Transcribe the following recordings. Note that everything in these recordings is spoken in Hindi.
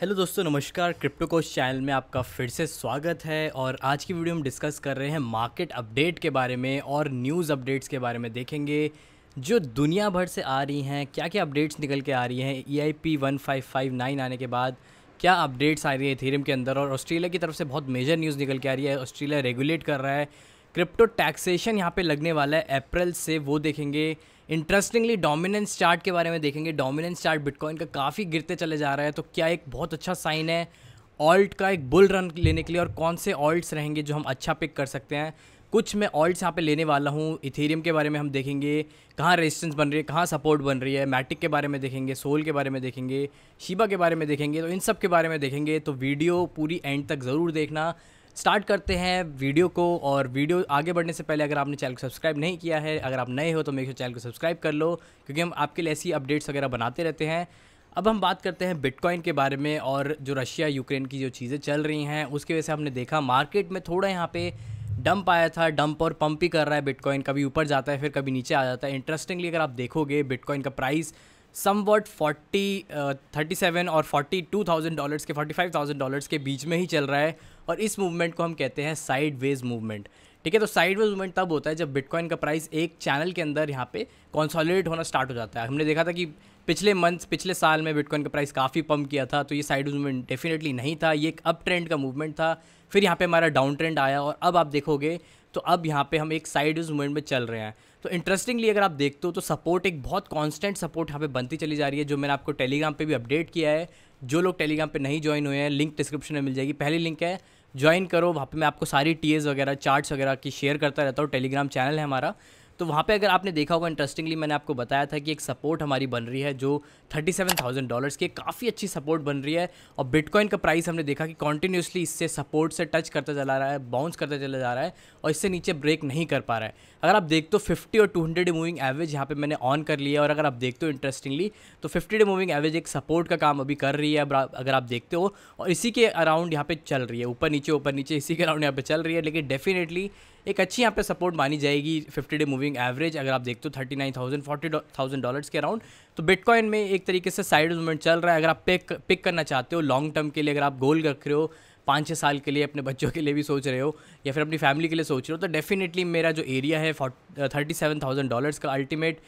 हेलो दोस्तों नमस्कार क्रिप्टो कोच चैनल में आपका फिर से स्वागत है और आज की वीडियो हम डिस्कस कर रहे हैं मार्केट अपडेट के बारे में और न्यूज़ अपडेट्स के बारे में देखेंगे जो दुनिया भर से आ रही हैं क्या क्या अपडेट्स निकल के आ रही हैं E I P one five five nine आने के बाद क्या अपडेट्स आ रही है थीरम के अंदर और ऑस्ट्रेलिया की तरफ से बहुत मेजर न्यूज़ निकल के आ रही है ऑस्ट्रेलिया रेगुलेट कर रहा है क्रिप्टो टैक्सेशन यहाँ पर लगने वाला है अप्रैल से वो देखेंगे इंटरेस्टिंगली डोमिनेंस चार्ट के बारे में देखेंगे डोमिनेंस चार्ट बिटकॉइन का काफ़ी गिरते चले जा रहा है तो क्या एक बहुत अच्छा साइन है ऑल्ट का एक बुल रन लेने के लिए और कौन से ऑल्ट्स रहेंगे जो हम अच्छा पिक कर सकते हैं कुछ मैं ऑल्ट्स यहाँ पे लेने वाला हूँ इथेरियम के बारे में हम देखेंगे कहाँ रेजिस्टेंस बन रही है कहाँ सपोर्ट बन रही है मैटिक के बारे में देखेंगे सोल के बारे में देखेंगे शिबा के बारे में देखेंगे तो इन सब के बारे में देखेंगे तो वीडियो पूरी एंड तक ज़रूर देखना स्टार्ट करते हैं वीडियो को और वीडियो आगे बढ़ने से पहले अगर आपने चैनल को सब्सक्राइब नहीं किया है अगर आप नए हो तो मेरे चैनल को सब्सक्राइब कर लो क्योंकि हम आपके लिए ऐसी अपडेट्स वगैरह बनाते रहते हैं अब हम बात करते हैं बिटकॉइन के बारे में और जो रशिया यूक्रेन की जो चीज़ें चल रही हैं उसकी वजह से हमने देखा मार्केट में थोड़ा यहाँ पे डंप आया था डंप और पंप ही कर रहा है बिटकॉइन कभी ऊपर जाता है फिर कभी नीचे आ जाता है इंटरेस्टिंगली अगर आप देखोगे बिटकॉइन का price somewhat forty thirty seven और फोर्टी टू थाउजेंड डॉलर्स के फोर्टी फाइव थाउजेंड डॉलर्स के बीच में ही चल रहा है और इस मूवमेंट को हम कहते हैं साइड वेज मूवमेंट ठीक है तो साइड वेज मूवमेंट तब होता है जब बिटकॉइन का प्राइस एक चैनल के अंदर यहाँ पे कॉन्सॉलिडेट होना स्टार्ट हो जाता है हमने देखा था कि पिछले मंथ पिछले साल में बिटकॉइन का प्राइस काफ़ी पम्प किया था तो ये साइड मूवमेंट डेफिनेटली नहीं था ये एक अप ट्रेंड का मूवमेंट था फिर यहाँ पे हमारा डाउन ट्रेंड आया और अब आप देखोगे तो अब यहाँ पे हम एक साइड उस मूवमेंट में चल रहे हैं तो इंटरेस्टिंगली अगर आप देखते हो तो सपोर्ट एक बहुत कॉन्स्टेंट सपोर्ट यहाँ पे बनती चली जा रही है जो मैंने आपको टेलीग्राम पर भी अपडेट किया है जो लोग टेलीग्राम पे नहीं ज्वाइन हुए हैं लिंक डिस्क्रिप्शन में मिल जाएगी पहली लिंक है ज्वाइन करो वहाँ पे मैं आपको सारी टी वगैरह चार्ट्स वगैरह की शेयर करता रहता हूँ टेलीग्राम चैनल है हमारा तो वहाँ पे अगर आपने देखा होगा इंटरेस्टिंगली मैंने आपको बताया था कि एक सपोर्ट हमारी बन रही है जो थर्टी सेवन थाउजेंड डॉलर्स की काफ़ी अच्छी सपोर्ट बन रही है और बिटकॉइन का प्राइस हमने देखा कि कॉन्टीन्यूसली इससे सपोर्ट से टच करता चला रहा है बाउंस करता चला जा रहा है और इससे नीचे ब्रेक नहीं कर पा रहा है अगर आप देखते हो फिफ्टी और टू हंड्रेड मूविंग एवरेज यहाँ पर मैंने ऑन कर लिया और अगर आप देखते हो इंटरेस्टिंगली तो फिफ्टी डे मूविंग एवरेज एक सपोर्ट का काम अभी कर रही है अगर आप देखते हो और इसी के अराउंड यहाँ पे चल रही है ऊपर नीचे ऊपर नीचे इसी के अराउंड यहाँ पर चल रही है लेकिन डेफिनेटली एक अच्छी यहाँ पे सपोर्ट मानी जाएगी 50 डे मूविंग एवरेज अगर आप देखते हो thirty nine thousand forty thousand dollars के अराउंड तो बिटकॉइन में एक तरीके से साइड मूवमेंट चल रहा है अगर आप पिक पिक करना चाहते हो लॉन्ग टर्म के लिए अगर आप गोल रख रहे हो पाँच छः साल के लिए अपने बच्चों के लिए भी सोच रहे हो या फिर अपनी फैमिली के लिए सोच रहे हो तो डेफिनेटली मेरा जो एरिया है थर्टी सेवन थाउजेंड डॉलर्स का अल्टीमेट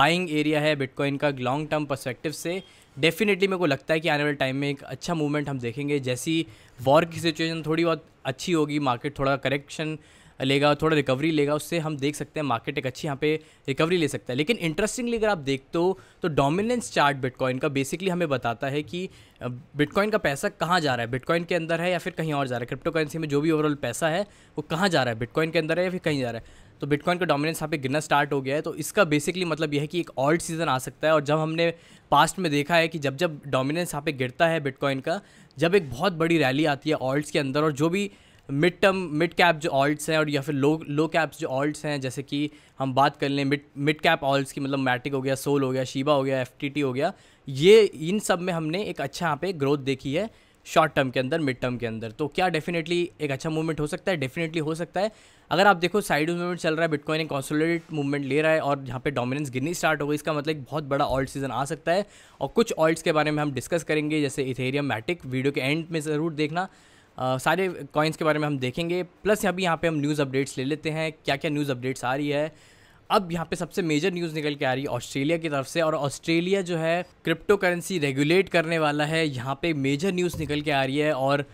बाइंग एरिया है बिटकॉइन का लॉन्ग टर्म परस्पेक्टिव से डेफिनेटली मेरे को लगता है कि आने वाले टाइम में एक अच्छा मूवमेंट हम देखेंगे जैसी वॉर की सिचुएशन थोड़ी बहुत अच्छी होगी मार्केट थोड़ा करेक्शन लेगा थोड़ा रिकवरी लेगा उससे हम देख सकते हैं मार्केट एक अच्छी यहाँ पे रिकवरी ले सकता है लेकिन इंटरेस्टिंगली अगर आप देख तो, तो डोमिनेंस चार्ट बिटकॉइन का बेसिकली हमें बताता है कि बिटकॉइन का पैसा कहाँ जा रहा है बिटकॉइन के अंदर है या फिर कहीं और जा रहा है क्रिप्टो करेंसी में जो भी ओवरऑल पैसा है वो कहाँ जा रहा है बिटकॉइन के अंदर है या फिर कहीं जा रहा है तो बिटकॉइन का डोमिनेंस यहाँ पे गिरना स्टार्ट हो गया है तो इसका बेसिकली मतलब यह है कि एक ऑल्ट सीज़न आ सकता है और जब हमने पास्ट में देखा है कि जब जब डोमिनेंस यहाँ पे गिरता है बिटकॉइन का जब एक बहुत बड़ी रैली आती है ऑल्ट्स के अंदर और जो भी मिड टर्म मिड कैप जो ऑल्ट्स हैं और या फिर लो लो कैप्स जो ऑल्ट्स हैं जैसे कि हम बात कर लें मिड मिड कैप ऑल्ट्स की मतलब मैटिक हो गया सोल हो गया शीबा हो गया एफ हो गया ये इन सब में हमने एक अच्छा यहाँ पे ग्रोथ देखी है शॉर्ट टर्म के अंदर मिड टर्म के अंदर तो क्या डेफिनेटली एक अच्छा मूवमेंट हो सकता है डेफिनेटली हो सकता है अगर आप देखो साइड मूवमेंट चल रहा है बिटकॉइन एक कॉन्सोलेट मूवमेंट ले रहा है और यहाँ पे डोमिनेंस गिरनी स्टार्ट हो गई इसका मतलब एक बहुत बड़ा ऑल्ट सीजन आ सकता है और कुछ ऑल्ट्स के बारे में हम डिस्कस करेंगे जैसे इथेरियम मैटिक वीडियो के एंड में ज़रूर देखना Uh, सारे कॉइन्स के बारे में हम देखेंगे प्लस यहाँ भी यहाँ पे हम न्यूज़ अपडेट्स ले लेते हैं क्या क्या न्यूज़ अपडेट्स आ रही है अब यहाँ पे सबसे मेजर न्यूज़ निकल के आ रही है ऑस्ट्रेलिया की तरफ से और ऑस्ट्रेलिया जो है क्रिप्टो करेंसी रेगुलेट करने वाला है यहाँ पे मेजर न्यूज़ निकल के आ रही है और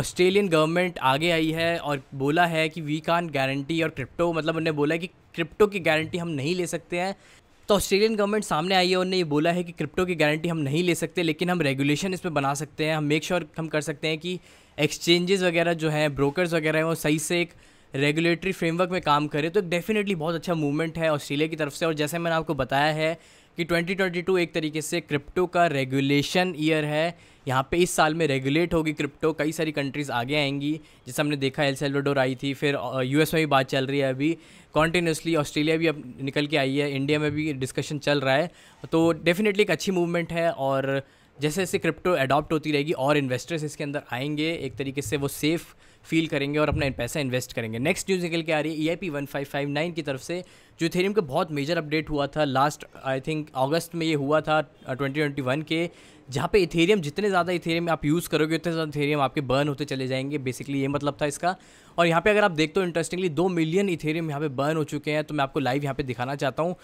ऑस्ट्रेलियन गवर्नमेंट आगे आई है और बोला है कि वी कान गारंटी और क्रिप्टो मतलब उन्होंने बोला है कि क्रिप्टो की गारंटी हम नहीं ले सकते हैं तो ऑस्ट्रेलियन गवर्नमेंट सामने आई है उन्होंने ये बोला है कि क्रिप्टो की गारंटी हम नहीं ले सकते लेकिन हम रेगुलेशन इस पर बना सकते हैं हम मेक श्योर sure हम कर सकते हैं कि एक्सचेंजेस वगैरह जो हैं ब्रोकर्स वगैरह हैं वो सही से एक रेगुलेटरी फ्रेमवर्क में काम करें तो डेफिनेटली बहुत अच्छा मूवमेंट है ऑस्ट्रेलिया की तरफ से और जैसे मैंने आपको बताया है कि 2022 एक तरीके से क्रिप्टो का रेगुलेशन ईयर है यहाँ पे इस साल में रेगुलेट होगी क्रिप्टो कई सारी कंट्रीज़ आगे आएंगी जैसे हमने देखा एल सेल्वाडोर आई थी फिर यू में भी बात चल रही है अभी कॉन्टीन्यूसली ऑस्ट्रेलिया भी अब निकल के आई है इंडिया में भी डिस्कशन चल रहा है तो डेफिनेटली एक अच्छी मूवमेंट है और जैसे जैसे क्रिप्टो अडॉप्ट होती रहेगी और इन्वेस्टर्स इसके अंदर आएंगे एक तरीके से वो सेफ़ फील करेंगे और अपना पैसा इन्वेस्ट करेंगे नेक्स्ट न्यूज़ निकल के आ रही है E I P one five five nine की तरफ से जो थेरियम का बहुत मेजर अपडेट हुआ था लास्ट आई थिंक अगस्त में ये हुआ था ट्वेंटी ट्वेंटी वन के जहाँ पे इथेरियम जितने ज़्यादा इथेरियम आप यूज़ करोगे उतने ज़्यादा इथेरियम आपके बर्न होते चले जाएंगे बेसिकली ये मतलब था इसका और यहाँ पे अगर आप देखते हो इंटरेस्टिंगली दो मिलियन इथेरियम यहाँ पे बर्न हो चुके हैं तो मैं आपको लाइव यहाँ पे दिखाना चाहता हूँ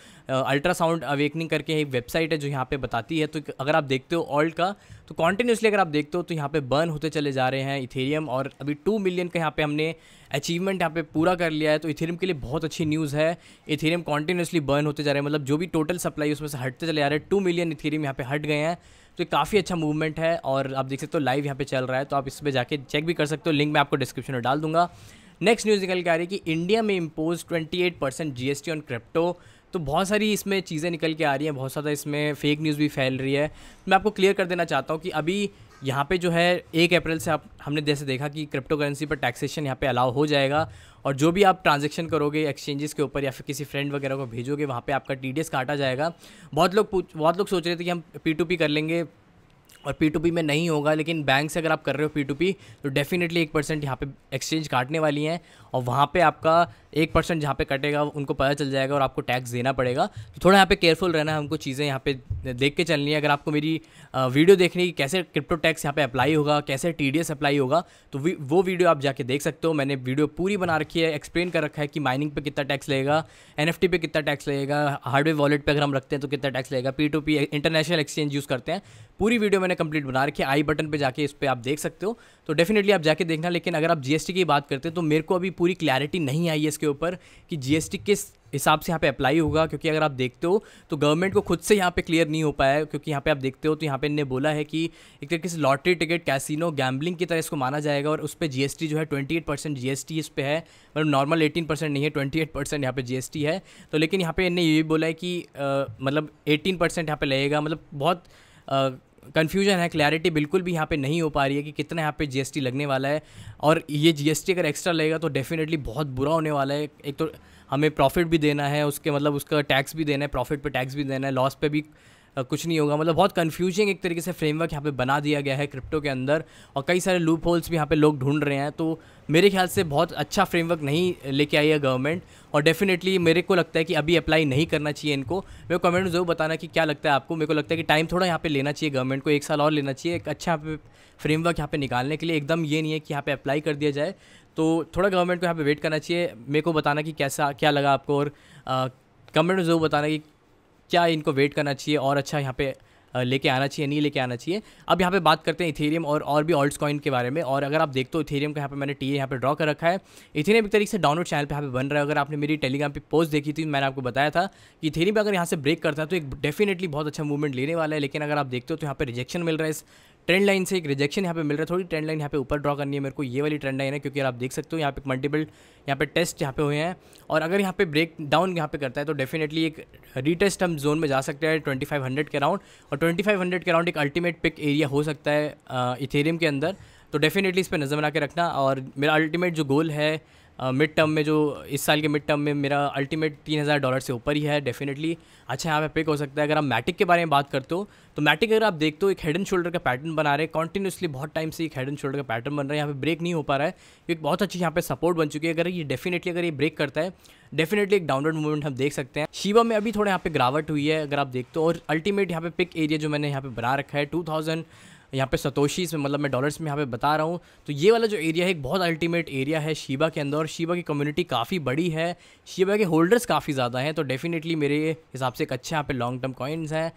अल्ट्रासाउंड अवेकनिंग करके एक वेबसाइट है जो यहाँ पे बताती है तो अगर आप देखते हो ऑल्ट का तो कॉन्टीन्यूसली अगर आप देखते हो तो यहाँ पे बर्न होते चले जा रहे हैं इथेरियम और अभी टू मिलियन का यहाँ पे हमने अचीवमेंट यहाँ पे पूरा कर लिया है तो इथेरियम के लिए बहुत अच्छी न्यूज़ है इथेरियम कॉन्टीन्यूसली बर्न होते जा रहे हैं मतलब जो भी टोटल सप्लाई उसमें से हटते चले जा रहे हैं टू मिलियन इथेरियम यहाँ पे हट गए हैं तो ये काफ़ी अच्छा मूवमेंट है और आप देख सकते हो लाइव यहाँ पे चल रहा है तो आप इस पर जाके चेक भी कर सकते हो लिंक मैं आपको डिस्क्रिप्शन में डाल दूंगा नेक्स्ट न्यूज़ निकल के आ रही है कि इंडिया में impose twenty eight percent G on crypto तो बहुत सारी इसमें चीज़ें निकल के आ रही हैं बहुत ज़्यादा इसमें फेक न्यूज़ भी फैल रही है मैं आपको क्लियर कर देना चाहता हूँ कि अभी यहाँ पे जो है एक अप्रैल से आप हमने जैसे देखा कि क्रिप्टो करेंसी पर टैक्सेशन यहाँ पे अलाउ हो जाएगा और जो भी आप ट्रांजैक्शन करोगे एक्सचेंजेस के ऊपर या फिर किसी फ्रेंड वगैरह को भेजोगे वहाँ पे आपका टी काटा जाएगा बहुत लोग बहुत लोग सोच रहे थे कि हम पी टू पी कर लेंगे और पी टू पी में नहीं होगा लेकिन बैंक से अगर आप कर रहे हो पी टू पी तो डेफिनेटली एक परसेंट यहाँ पे एक्सचेंज काटने वाली हैं और वहाँ पे आपका एक परसेंट जहाँ पे कटेगा उनको पता चल जाएगा और आपको टैक्स देना पड़ेगा तो थोड़ा यहाँ पे केयरफुल रहना है हमको चीज़ें यहाँ पे देख के चलनी है अगर आपको मेरी वीडियो देखनी है कैसे क्रिप्टो टैक्स यहाँ पे अप्लाई होगा कैसे टी डी एस अप्लाई होगा तो वो वीडियो आप जाके देख सकते हो मैंने वीडियो पूरी बना रखी है एक्सप्लेन कर रखा है कि माइनिंग पर कितना टैक्स लगेगा एन एफ टी पे कितना टैक्स लगेगा हार्डवेयर वॉलेट पर अगर हम रखते हैं तो कितना टैक्स लगेगा P two P international exchange use करते हैं पूरी वीडियो मैंने कंप्लीट बना रखी है आई बटन पे जाके इस पर आप देख सकते हो तो डेफिनेटली आप जाके देखना लेकिन अगर आप जीएसटी की बात करते हैं तो मेरे को अभी पूरी क्लैरिटी नहीं आई है इसके ऊपर कि जीएसटी किस हिसाब से यहाँ पे अप्लाई होगा क्योंकि अगर आप देखते हो तो गवर्नमेंट को खुद से यहाँ पे क्लियर नहीं हो पाया है क्योंकि यहाँ पे आप देखते हो तो यहाँ पे इनने बोला है कि एक तरीके से लॉटरी टिकट कैसीनो गैम्बलिंग की तरह इसको माना जाएगा और उस पर जीएसटी जो है ट्वेंटी एट परसेंट जी इस पर है मतलब नॉर्मल एटीन परसेंट नहीं है ट्वेंटी एट परसेंट यहाँ पर जी है तो लेकिन यहाँ पर इनने ये बोला है कि आ, मतलब एटीन परसेंट यहाँ पर लगेगा मतलब बहुत कन्फ्यूजन है क्लैरिटी बिल्कुल भी यहाँ पे नहीं हो पा रही है कि कितना यहाँ पे जीएसटी लगने वाला है और ये जीएसटी अगर एक्स्ट्रा लगेगा तो डेफिनेटली बहुत बुरा होने वाला है एक तो हमें प्रॉफिट भी देना है उसके मतलब उसका टैक्स भी देना है प्रॉफिट पे टैक्स भी देना है लॉस पे भी कुछ नहीं होगा मतलब बहुत कन्फ्यूजिंग एक तरीके से फ्रेमवर्क यहाँ पे बना दिया गया है क्रिप्टो के अंदर और कई सारे लूप होल्स भी यहाँ पे लोग ढूंढ रहे हैं तो मेरे ख्याल से बहुत अच्छा फ्रेमवर्क नहीं लेके आई है गवर्नमेंट और डेफिनेटली मेरे को लगता है कि अभी अप्लाई नहीं करना चाहिए इनको मेरे को कमेंट जरूर बताना कि क्या लगता है आपको मेरे को लगता है कि टाइम थोड़ा यहाँ पे लेना चाहिए गवर्नमेंट को एक साल और लेना चाहिए एक अच्छा यहाँ पे फ्रेमवर्क यहाँ पे निकालने के लिए एकदम ये नहीं है कि यहाँ पे अप्लाई कर दिया जाए तो थोड़ा गवर्नमेंट को यहाँ पे वेट करना चाहिए मेरे को बताना कि कैसा क्या लगा आपको और कमेंट में जरूर बताना कि क्या इनको वेट करना चाहिए और अच्छा यहाँ पे लेके आना चाहिए नहीं लेके आना चाहिए अब यहाँ पे बात करते हैं इथेरियम और और भी ऑल्ट कॉइन के बारे में और अगर आप देखते हो इथेरियम का यहाँ पे मैंने टी यहाँ पे ड्रॉ कर रखा है इथेरियम एक तरीके से डाउनलोड चैनल पे यहाँ पे बन रहा है अगर आपने मेरी टेलीग्राम पे पोस्ट देखी थी मैंने आपको बताया था कि इथेरियम अगर यहाँ से ब्रेक करता है तो एक डेफिनेटली बहुत अच्छा मूवमेंट लेने वाला है लेकिन अगर आप देखते हो तो यहाँ पर रिजेक्शन मिल रहा है इस ट्रेंड लाइन से एक रिजेक्शन यहाँ पे मिल रहा है थोड़ी ट्रेंड लाइन यहाँ पे ऊपर ड्रॉ करनी है मेरे को ये वाली ट्रेंड लाइन है क्योंकि आप देख सकते हो यहाँ पे मल्टीपल यहाँ पे टेस्ट यहाँ पे हुए हैं और अगर यहाँ पे ब्रेक डाउन यहाँ पे करता है तो डेफिनेटली एक रीटेस्ट हम जोन में जा सकते हैं हंड्रेड के राउंड और हंड्रेड के राउंड एक अल्टीमेट पिक एरिया हो सकता है इथेरियम के अंदर तो डेफिनेटली इस पर नज़र बना के रखना और मेरा अल्टीमेट जो गोल है मिड टर्म में जो इस साल के मिड टर्म में मेरा अल्टीमेट तीन हज़ार डॉलर से ऊपर ही है डेफिनेटली अच्छा यहाँ पे पिक हो सकता है अगर आप मैटिक के बारे में बात करते हो तो मैटिक अगर आप देखते हो एक हेड एंड शोल्डर का पैटर्न बना रहे कॉन्टिन्यूसली बहुत टाइम से एक हेड एंड शोल्डर का पैटर्न बन रहा है यहाँ पे ब्रेक नहीं हो पा रहा है एक बहुत अच्छी यहाँ पे सपोर्ट बन चुकी है अगर ये डेफिनेटली अगर ये ब्रेक करता है डेफिनेटली एक डाउनवर्ड मूवमेंट हम देख सकते हैं शिवा में अभी थोड़ा यहाँ पे गिरावट हुई है अगर आप देखते हो और अल्टीमेट यहाँ पे पिक एरिया जो मैंने यहाँ पे बना रखा है टू थाउजेंड यहाँ पे सतोशीज में मतलब मैं डॉलर्स में यहाँ पे बता रहा हूँ तो ये वाला जो एरिया है एक बहुत अल्टीमेट एरिया है शीबा के अंदर और शीबा की कम्युनिटी काफ़ी बड़ी है शीबा के होल्डर्स काफ़ी ज़्यादा हैं तो डेफिनेटली मेरे हिसाब से एक अच्छे यहाँ पे लॉन्ग टर्म कॉइन्स हैं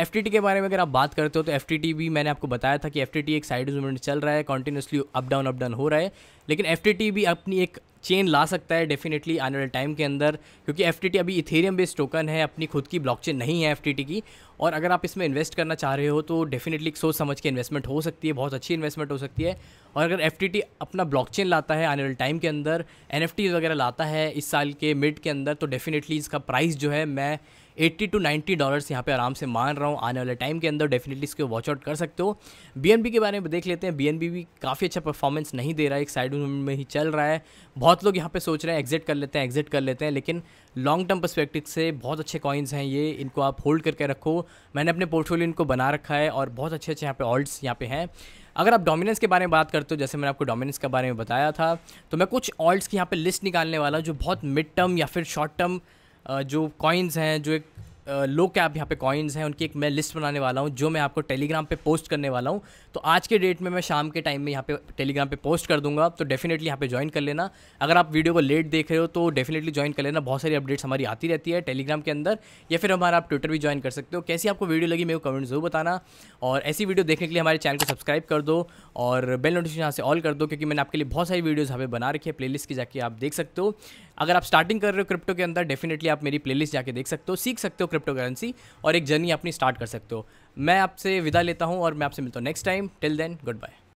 एफ के बारे में अगर आप बात करते हो तो एफ भी मैंने आपको बताया था कि एफ एक साइड मूवमेंट चल रहा है continuously up down up down हो रहा है लेकिन एफ भी अपनी एक चेन ला सकता है डेफिनेटली आने वाले टाइम के अंदर क्योंकि एफ अभी इथेरियम बेस्ड टोकन है अपनी खुद की ब्लॉकचेन नहीं है एफ की और अगर आप इसमें इन्वेस्ट करना चाह रहे हो तो डेफिनेटली सोच समझ के इन्वेस्टमेंट हो सकती है बहुत अच्छी इन्वेस्टमेंट हो सकती है और अगर एफ अपना ब्लॉकचेन लाता है आने वाले टाइम के अंदर एन वगैरह लाता है इस साल के मिड के अंदर तो डेफिनेटली इसका प्राइस जो है मैं 80 टू 90 डॉलर्स यहाँ पे आराम से मान रहा हूँ आने वाले टाइम के अंदर डेफिनेटली इसको वॉच आउट कर सकते हो बी के बारे में देख लेते हैं बी भी काफ़ी अच्छा परफॉर्मेंस नहीं दे रहा है एक साइड में ही चल रहा है बहुत लोग यहाँ पे सोच रहे हैं एग्जिट कर लेते हैं एग्जिट कर लेते हैं लेकिन लॉन्ग टर्म परस्पेक्टिव से बहुत अच्छे कॉइन्स हैं ये इनको आप होल्ड करके रखो मैंने अपने पोर्टफोलियो इनको बना रखा है और बहुत अच्छे अच्छे यहाँ पे ऑल्ट्स यहाँ पे हैं अगर आप डोमिनेंस के बारे में बात करते हो जैसे मैंने आपको डोमिनेंस के बारे में बताया था तो मैं कुछ ऑल्ट्स की यहाँ पर लिस्ट निकालने वाला जो बहुत मिड टर्म या फिर शॉर्ट टर्म जो कॉइन्स हैं जो एक लो कैप यहाँ पे कॉइन्स हैं उनकी एक मैं लिस्ट बनाने वाला हूँ जो मैं आपको टेलीग्राम पे पोस्ट करने वाला हूँ तो आज के डेट में मैं शाम के टाइम में यहाँ पे टेलीग्राम पे पोस्ट कर दूंगा तो डेफिनेटली यहाँ पे ज्वाइन कर लेना अगर आप वीडियो को लेट देख रहे हो तो डेफिनेटली ज्वाइन कर लेना बहुत सारी अपडेट्स हमारी आती रहती है टेलीग्राम के अंदर या फिर हमारा आप ट्विटर भी ज्वाइन कर सकते हो कैसी आपको वीडियो लगी मेरे को कमेंट जरूर बताना और ऐसी वीडियो देखने के लिए हमारे चैनल को सब्सक्राइब कर दो और बेल नोटिफिकेशन यहाँ से ऑल कर दो क्योंकि मैंने आपके लिए बहुत सारी वीडियोज़ यहाँ पे बना रखी है प्लेलिस्ट की जाके आप देख सकते हो अगर आप स्टार्टिंग कर रहे हो क्रिप्टो के अंदर डेफिनेटली आप मेरी प्लेलिस्ट जाके देख सकते हो सीख सकते हो क्रिप्टो करेंसी और एक जर्नी अपनी स्टार्ट कर सकते हो मैं आपसे विदा लेता हूँ और मैं आपसे मिलता हूँ next time till then good bye